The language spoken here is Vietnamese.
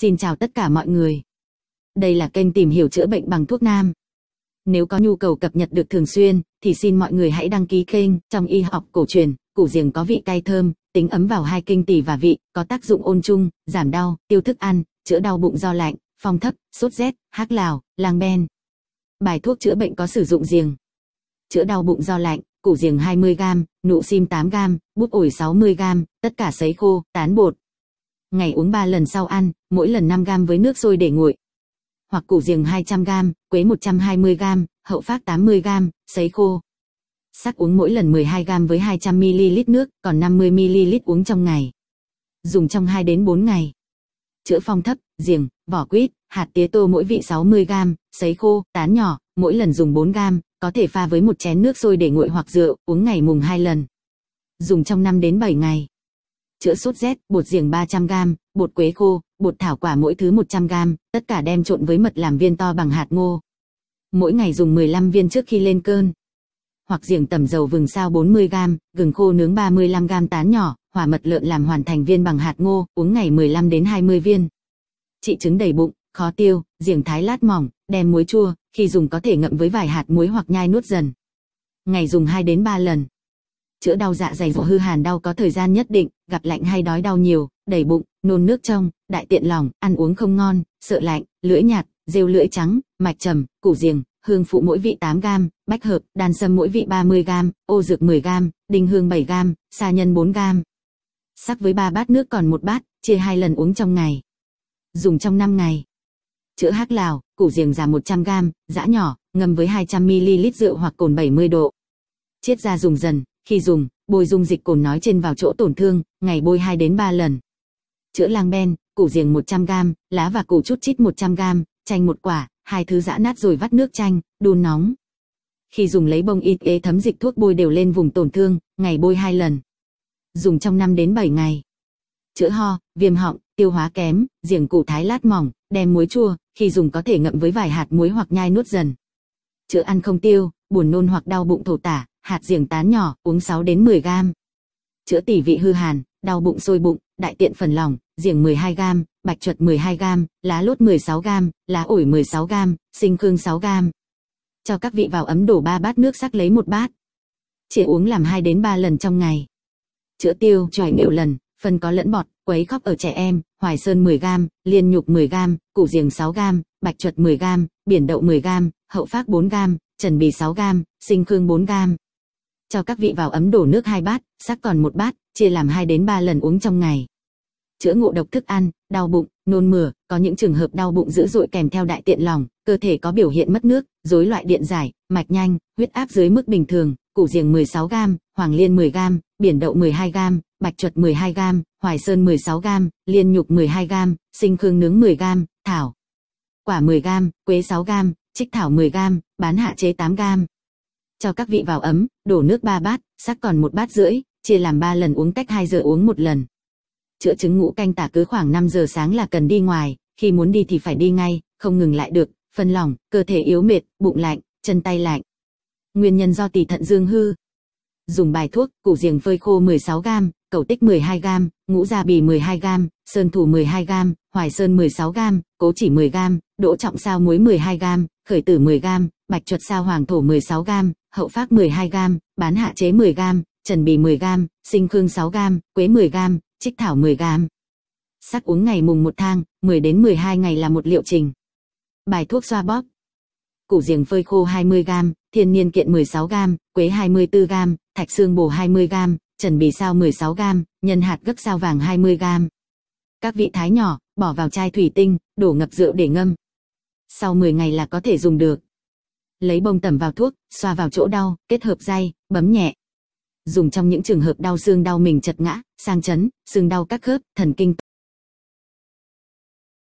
Xin chào tất cả mọi người. Đây là kênh tìm hiểu chữa bệnh bằng thuốc nam. Nếu có nhu cầu cập nhật được thường xuyên, thì xin mọi người hãy đăng ký kênh trong y học cổ truyền, củ giềng có vị cay thơm, tính ấm vào hai kinh tỳ và vị, có tác dụng ôn trung, giảm đau, tiêu thức ăn, chữa đau bụng do lạnh, phong thấp, sốt rét, hắc lào, lang ben. Bài thuốc chữa bệnh có sử dụng giềng. Chữa đau bụng do lạnh, củ giềng 20g, nụ sim 8g, bút ổi 60g, tất cả sấy khô, tán bột, ngày uống 3 lần sau ăn, mỗi lần 5 gam với nước sôi để nguội. Hoặc củ giềng 200 gam, quế 120 gam, hậu phát 80 gam, sấy khô. Sắc uống mỗi lần 12 gam với 200 ml nước, còn 50 ml uống trong ngày. Dùng trong 2 đến 4 ngày. Chữa phong thấp, giềng, vỏ quýt, hạt tía tô mỗi vị 60 gam, sấy khô, tán nhỏ, mỗi lần dùng 4 gam, có thể pha với một chén nước sôi để nguội hoặc rượu, uống ngày mùng 2 lần. Dùng trong 5 đến 7 ngày chữa sốt rét, bột giềng 300g, bột quế khô, bột thảo quả mỗi thứ 100g, tất cả đem trộn với mật làm viên to bằng hạt ngô. Mỗi ngày dùng 15 viên trước khi lên cơn. Hoặc giềng tẩm dầu vừng sao 40g, gừng khô nướng 35g tán nhỏ, hòa mật lợn làm hoàn thành viên bằng hạt ngô, uống ngày 15 đến 20 viên. Trị chứng đầy bụng, khó tiêu, giềng thái lát mỏng, đem muối chua, khi dùng có thể ngậm với vài hạt muối hoặc nhai nuốt dần. Ngày dùng 2 đến 3 lần chữa đau dạ dày và hư hàn đau có thời gian nhất định, gặp lạnh hay đói đau nhiều, đầy bụng, nôn nước trong, đại tiện lỏng, ăn uống không ngon, sợ lạnh, lưỡi nhạt, rêu lưỡi trắng, mạch trầm, củ giềng, hương phụ mỗi vị 8 gam bách hợp, đan sâm mỗi vị 30 gam ô dược 10 gam đinh hương 7 gam sa nhân 4 gam Sắc với 3 bát nước còn một bát, chia hai lần uống trong ngày. Dùng trong 5 ngày. Chữa hắc lào, củ giềng già 100 gam giã nhỏ, ngâm với 200 ml rượu hoặc cồn 70 độ. Chiết ra dùng dần, khi dùng, bôi dung dịch cồn nói trên vào chỗ tổn thương, ngày bôi 2 đến 3 lần. Chữa lang ben, củ giềng 100g, lá và củ chút chít 100g, chanh một quả, hai thứ giã nát rồi vắt nước chanh, đun nóng. Khi dùng lấy bông ít ế thấm dịch thuốc bôi đều lên vùng tổn thương, ngày bôi 2 lần. Dùng trong 5 đến 7 ngày. Chữa ho, viêm họng, tiêu hóa kém, giềng củ thái lát mỏng, đem muối chua, khi dùng có thể ngậm với vài hạt muối hoặc nhai nuốt dần chữa ăn không tiêu, buồn nôn hoặc đau bụng thổ tả, hạt giềng tán nhỏ, uống 6 đến 10 gram. Chữa tỉ vị hư hàn, đau bụng sôi bụng, đại tiện phần lòng, giềng 12 gram, bạch chuột 12 gram, lá lốt 16 gram, lá ổi 16 gram, sinh khương 6 gram. Cho các vị vào ấm đổ 3 bát nước sắc lấy một bát. Chỉ uống làm 2 đến 3 lần trong ngày. Chữa tiêu chòi nhiều lần, phần có lẫn bọt, quấy khóc ở trẻ em, hoài sơn 10 gram, liên nhục 10 gram, củ giềng 6 gram, bạch chuột 10g, biển đậu 10g, hậu phát 4g, trần bì 6g, sinh khương 4g. Cho các vị vào ấm đổ nước hai bát, sắc còn một bát, chia làm 2 đến 3 lần uống trong ngày. Chữa ngộ độc thức ăn, đau bụng, nôn mửa, có những trường hợp đau bụng dữ dội kèm theo đại tiện lòng, cơ thể có biểu hiện mất nước, rối loạn điện giải, mạch nhanh, huyết áp dưới mức bình thường, củ giềng 16g, hoàng liên 10g, biển đậu 12g, bạch chuột 12g, hoài sơn 16g, liên nhục 12g, sinh khương nướng 10g, thảo, quả 10g, quế 6g, trích thảo 10g, bán hạ chế 8g. Cho các vị vào ấm, đổ nước 3 bát, sắc còn một bát rưỡi, chia làm 3 lần uống cách 2 giờ uống một lần. Chữa chứng ngũ canh tả cứ khoảng 5 giờ sáng là cần đi ngoài, khi muốn đi thì phải đi ngay, không ngừng lại được, phân lỏng, cơ thể yếu mệt, bụng lạnh, chân tay lạnh. Nguyên nhân do tỳ thận dương hư. Dùng bài thuốc, củ giềng phơi khô 16g, cầu tích 12 gam, ngũ gia bì 12 gam, sơn thủ 12 gam, hoài sơn 16 gam, cố chỉ 10 gam, đỗ trọng sao muối 12 gam, khởi tử 10 gam, bạch chuột sao hoàng thổ 16 gam, hậu phát 12 gam, bán hạ chế 10 gam, trần bì 10 gam, sinh khương 6 gam, quế 10 gam, trích thảo 10 gam. Sắc uống ngày mùng 1 thang, 10 đến 12 ngày là một liệu trình. Bài thuốc xoa bóp. Củ giềng phơi khô 20 gam, thiên niên kiện 16 gam, quế 24 gam, thạch xương bổ 20 gam, trần bì sao 16 gam, nhân hạt gấc sao vàng 20 gam. Các vị thái nhỏ, bỏ vào chai thủy tinh, đổ ngập rượu để ngâm. Sau 10 ngày là có thể dùng được. Lấy bông tẩm vào thuốc, xoa vào chỗ đau, kết hợp dây, bấm nhẹ. Dùng trong những trường hợp đau xương đau mình chật ngã, sang chấn, xương đau các khớp, thần kinh